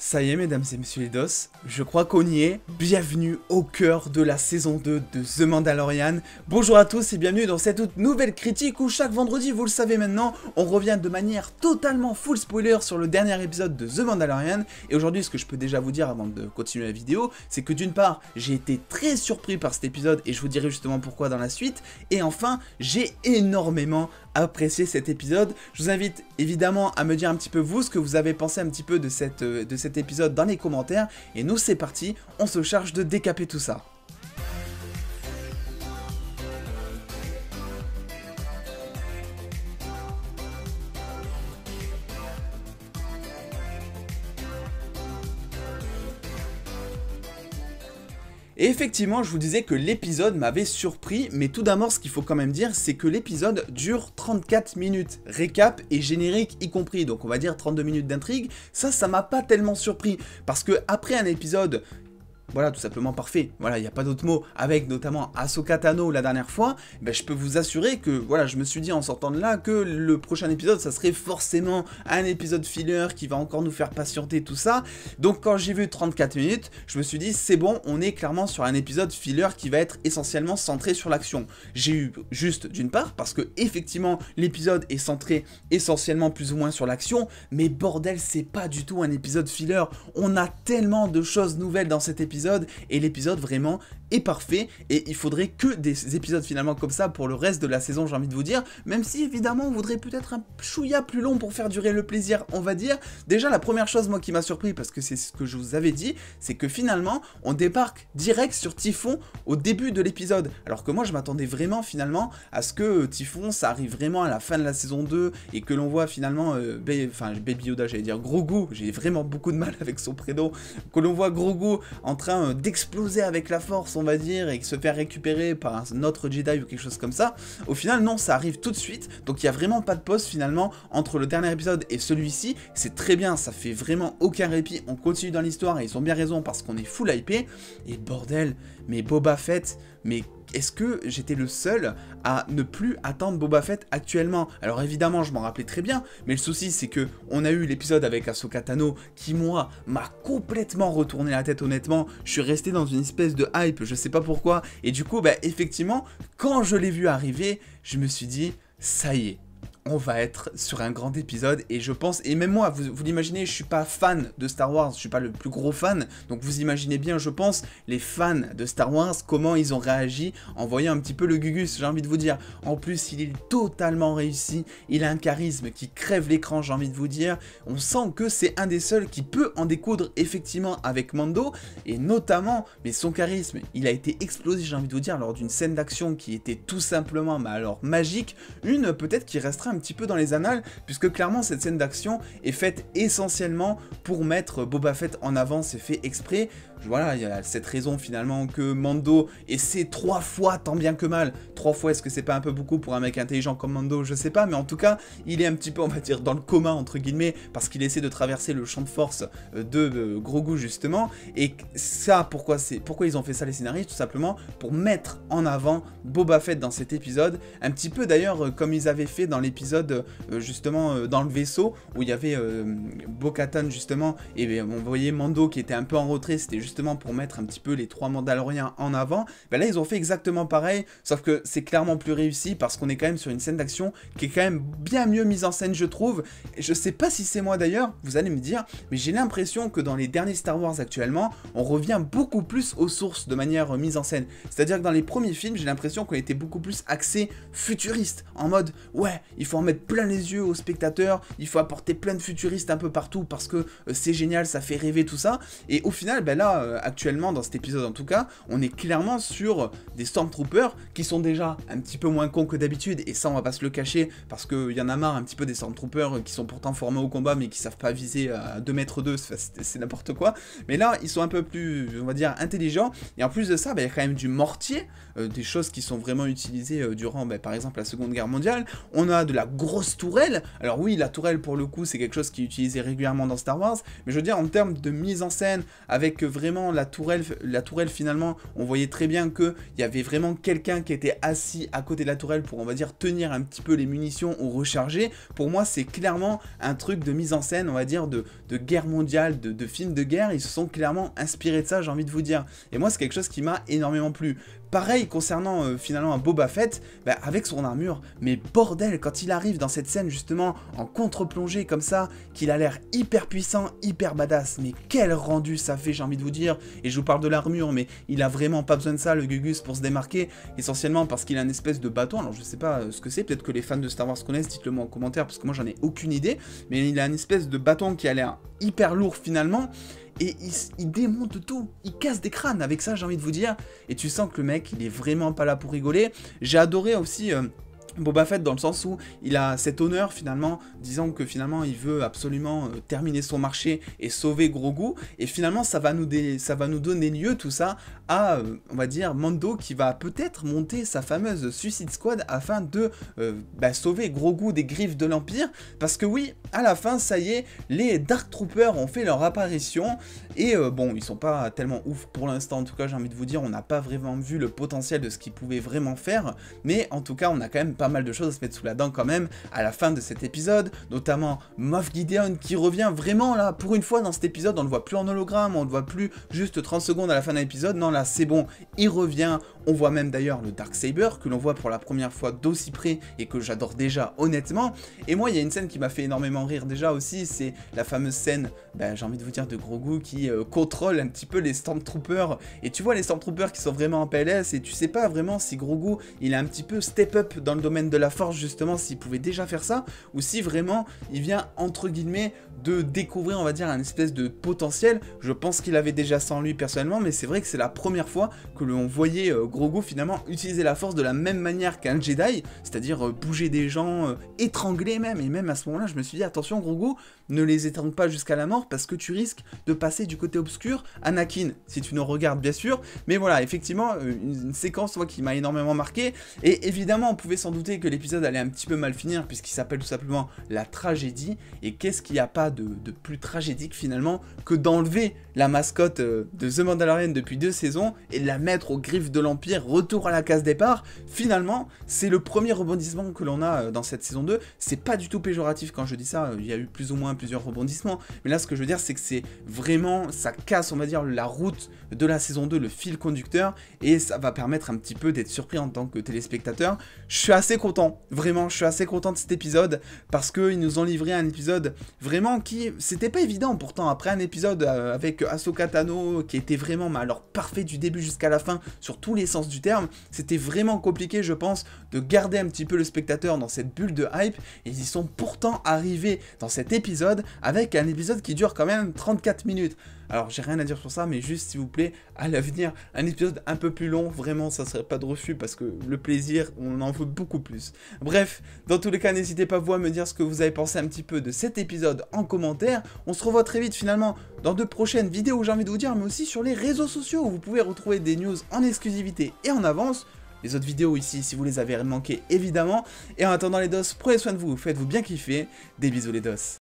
Ça y est, mesdames et messieurs les DOS, je crois qu'on y est. Bienvenue au cœur de la saison 2 de The Mandalorian. Bonjour à tous et bienvenue dans cette toute nouvelle critique où chaque vendredi, vous le savez maintenant, on revient de manière totalement full spoiler sur le dernier épisode de The Mandalorian. Et aujourd'hui, ce que je peux déjà vous dire avant de continuer la vidéo, c'est que d'une part, j'ai été très surpris par cet épisode et je vous dirai justement pourquoi dans la suite. Et enfin, j'ai énormément apprécier cet épisode. Je vous invite évidemment à me dire un petit peu vous ce que vous avez pensé un petit peu de, cette, euh, de cet épisode dans les commentaires. Et nous c'est parti, on se charge de décaper tout ça. Et effectivement, je vous disais que l'épisode m'avait surpris, mais tout d'abord, ce qu'il faut quand même dire, c'est que l'épisode dure 34 minutes. Récap et générique y compris, donc on va dire 32 minutes d'intrigue. Ça, ça m'a pas tellement surpris, parce que après un épisode voilà, tout simplement parfait. Voilà, il n'y a pas d'autre mot. Avec notamment Asokatano la dernière fois, ben, je peux vous assurer que, voilà, je me suis dit en sortant de là que le prochain épisode, ça serait forcément un épisode filler qui va encore nous faire patienter tout ça. Donc quand j'ai vu 34 minutes, je me suis dit, c'est bon, on est clairement sur un épisode filler qui va être essentiellement centré sur l'action. J'ai eu juste d'une part, parce que effectivement, l'épisode est centré essentiellement plus ou moins sur l'action, mais bordel, c'est pas du tout un épisode filler. On a tellement de choses nouvelles dans cet épisode et l'épisode vraiment est parfait et il faudrait que des épisodes finalement comme ça pour le reste de la saison j'ai envie de vous dire même si évidemment on voudrait peut-être un chouïa plus long pour faire durer le plaisir on va dire déjà la première chose moi qui m'a surpris parce que c'est ce que je vous avais dit c'est que finalement on débarque direct sur Typhon au début de l'épisode alors que moi je m'attendais vraiment finalement à ce que euh, Typhon ça arrive vraiment à la fin de la saison 2 et que l'on voit finalement euh, enfin, Baby Yoda j'allais dire Grogu j'ai vraiment beaucoup de mal avec son prénom que l'on voit Grogu en train euh, d'exploser avec la force on va dire, et se faire récupérer par un autre Jedi ou quelque chose comme ça. Au final, non, ça arrive tout de suite, donc il n'y a vraiment pas de pause finalement entre le dernier épisode et celui-ci. C'est très bien, ça fait vraiment aucun répit, on continue dans l'histoire et ils ont bien raison parce qu'on est full hypé. Et bordel, mais Boba Fett, mais est-ce que j'étais le seul à ne plus attendre Boba Fett actuellement Alors évidemment, je m'en rappelais très bien, mais le souci c'est que on a eu l'épisode avec Ahsoka Tano qui moi m'a complètement retourné la tête honnêtement. Je suis resté dans une espèce de hype, je sais pas pourquoi. Et du coup, bah effectivement, quand je l'ai vu arriver, je me suis dit ça y est, on va être sur un grand épisode et je pense, et même moi, vous, l'imaginez, je suis pas fan de Star Wars, je suis pas le plus gros fan, donc vous imaginez bien, je pense, les fans de Star Wars, comment ils ont réagi en voyant un petit peu le Gugus, j'ai envie de vous dire. En plus, il est totalement réussi, il a un charisme qui crève l'écran, j'ai envie de vous dire. On sent que c'est un des seuls qui peut en découdre effectivement avec Mando, et notamment, mais son charisme, il a été explosé, j'ai envie de vous dire, lors d'une scène d'action qui était tout simplement, mais alors magique, une peut-être qui restera un un petit peu dans les annales, puisque clairement cette scène d'action est faite essentiellement pour mettre Boba Fett en avant, c'est fait exprès. Voilà, il y a cette raison finalement que Mando essaie trois fois tant bien que mal. Trois fois, est-ce que c'est pas un peu beaucoup pour un mec intelligent comme Mando Je sais pas, mais en tout cas, il est un petit peu, on va dire, dans le coma, entre guillemets, parce qu'il essaie de traverser le champ de force euh, de Gros Goût justement. Et ça, pourquoi, c'est, pourquoi ils ont fait ça les scénaristes Tout simplement pour mettre en avant Boba Fett dans cet épisode. Un petit peu d'ailleurs euh, comme ils avaient fait dans l'épisode euh, justement euh, dans le vaisseau où il y avait euh, bo justement et ben, on voyait Mando qui était un peu en retrait, c'était justement pour mettre un petit peu les trois Mandaloriens en avant. Ben là ils ont fait exactement pareil, sauf que c'est clairement plus réussi parce qu'on est quand même sur une scène d'action qui est quand même bien mieux mise en scène je trouve. je sais pas si c'est moi d'ailleurs, vous allez me dire, mais j'ai l'impression que dans les derniers Star Wars actuellement, on revient beaucoup plus aux sources de manière mise en scène. C'est-à-dire que dans les premiers films, j'ai l'impression qu'on était beaucoup plus axé futuriste, en mode ouais, il faut mettre plein les yeux aux spectateurs, il faut apporter plein de futuristes un peu partout parce que euh, c'est génial, ça fait rêver tout ça. Et au final, ben là, euh, actuellement, dans cet épisode en tout cas, on est clairement sur des Stormtroopers qui sont déjà un petit peu moins cons que d'habitude, et ça on va pas se le cacher parce qu'il y en a marre un petit peu des Stormtroopers euh, qui sont pourtant formés au combat mais qui savent pas viser à 2 mètres 2, c'est n'importe quoi. Mais là, ils sont un peu plus, on va dire, intelligents, et en plus de ça, ben, il y a quand même du mortier, des choses qui sont vraiment utilisées durant, ben, par exemple, la Seconde Guerre mondiale. On a de la grosse tourelle. Alors oui, la tourelle pour le coup, c'est quelque chose qui est utilisé régulièrement dans Star Wars, mais je veux dire en termes de mise en scène, avec vraiment la tourelle, la tourelle finalement, on voyait très bien que il y avait vraiment quelqu'un qui était assis à côté de la tourelle pour on va dire tenir un petit peu les munitions ou recharger. Pour moi, c'est clairement un truc de mise en scène, on va dire de, guerre mondiale, de, de film de guerre. Ils se sont clairement inspirés de ça, j'ai envie de vous dire. Et moi, c'est quelque chose qui m'a énormément plu. Pareil concernant euh, finalement un Boba Fett, bah, avec son armure, mais bordel, quand il arrive dans cette scène justement en contre-plongée comme ça, qu'il a l'air hyper puissant, hyper badass, mais quel rendu ça fait, j'ai envie de vous dire, et je vous parle de l'armure, mais il a vraiment pas besoin de ça, le Gugus, pour se démarquer, essentiellement parce qu'il a une espèce de bâton, alors je sais pas euh, ce que c'est, peut-être que les fans de Star Wars connaissent, dites-le moi en commentaire, parce que moi j'en ai aucune idée, mais il a une espèce de bâton qui a l'air hyper lourd finalement, et il, démonte tout, il casse des crânes avec ça, j'ai envie de vous dire. Et tu sens que le mec, il est vraiment pas là pour rigoler. J'ai adoré aussi. Euh, Boba Fett dans le sens où il a cet honneur finalement, disant que finalement il veut absolument euh, terminer son marché et sauver Grogu, et finalement ça va nous, ça va nous donner lieu tout ça à, euh, on va dire, Mando qui va peut-être monter sa fameuse Suicide Squad afin de euh, bah, sauver Grogu des griffes de l'Empire. Parce que oui, à la fin, ça y est, les Dark Troopers ont fait leur apparition. Et euh, bon, ils sont pas tellement ouf pour l'instant, en tout cas, j'ai envie de vous dire, on n'a pas vraiment vu le potentiel de ce qu'ils pouvaient vraiment faire. Mais en tout cas, on a quand même pas mal de choses à se mettre sous la dent quand même à la fin de cet épisode. Notamment Moff Gideon qui revient vraiment là, pour une fois dans cet épisode, on le voit plus en hologramme, on le voit plus juste 30 secondes à la fin de l'épisode, Non, c'est bon, il revient. On voit même d'ailleurs le Dark Saber que l'on voit pour la première fois d'aussi près et que j'adore déjà honnêtement. Et moi, il y a une scène qui m'a fait énormément rire déjà aussi, c'est la fameuse scène, ben, j'ai envie de vous dire, de Grogu qui euh, contrôle un petit peu les Stormtroopers. Et tu vois les Stormtroopers qui sont vraiment en PLS et tu sais pas vraiment si Grogu, il a un petit peu step up dans le domaine de la force justement, s'il pouvait déjà faire ça, ou si vraiment il vient entre guillemets de découvrir, on va dire, un espèce de potentiel. Je pense qu'il avait déjà ça en lui personnellement, mais c'est vrai que c'est la première première fois que l'on voyait euh, Grogu finalement utiliser la force de la même manière qu'un Jedi, c'est-à-dire euh, bouger des gens, euh, étrangler même, et même à ce moment-là je me suis dit attention Grogu, ne les étrangle pas jusqu'à la mort parce que tu risques de passer du côté obscur, à Anakin, si tu nous regardes bien sûr, mais voilà, effectivement, une, séquence moi, qui m'a énormément marqué, et évidemment on pouvait s'en douter que l'épisode allait un petit peu mal finir puisqu'il s'appelle tout simplement la tragédie, et qu'est-ce qu'il n'y a pas de, de plus tragédique finalement que d'enlever la mascotte de The Mandalorian depuis deux saisons et la mettre aux griffes de l'Empire, retour à la case départ, finalement, c'est le premier rebondissement que l'on a euh, dans cette saison 2. C'est pas du tout péjoratif quand je dis ça, il y a eu plus ou moins plusieurs rebondissements, mais là, ce que je veux dire, c'est que c'est vraiment, ça casse, on va dire, la route de la saison 2, le fil conducteur, et ça va permettre un petit peu d'être surpris en tant que téléspectateur. Je suis assez content, vraiment, je suis assez content de cet épisode, parce qu'ils nous ont livré un épisode vraiment qui, c'était pas évident pourtant, après un épisode euh, avec Asoka Tano, qui était vraiment, alors parfait du début jusqu'à la fin sur tous les sens du terme. C'était vraiment compliqué, je pense, de garder un petit peu le spectateur dans cette bulle de hype. Ils y sont pourtant arrivés dans cet épisode avec un épisode qui dure quand même 34 minutes. Alors j'ai rien à dire sur ça, mais juste s'il vous plaît, à l'avenir, un épisode un peu plus long, vraiment ça serait pas de refus parce que le plaisir, on en veut beaucoup plus. Bref, dans tous les cas, n'hésitez pas vous à me dire ce que vous avez pensé un petit peu de cet épisode en commentaire. On se revoit très vite finalement dans de prochaines vidéos, j'ai envie de vous dire, mais aussi sur les réseaux sociaux où vous pouvez retrouver des news en exclusivité et en avance les autres vidéos ici si vous les avez manquées évidemment. Et en attendant les dos, prenez soin de vous, faites-vous bien kiffer. Des bisous les dos.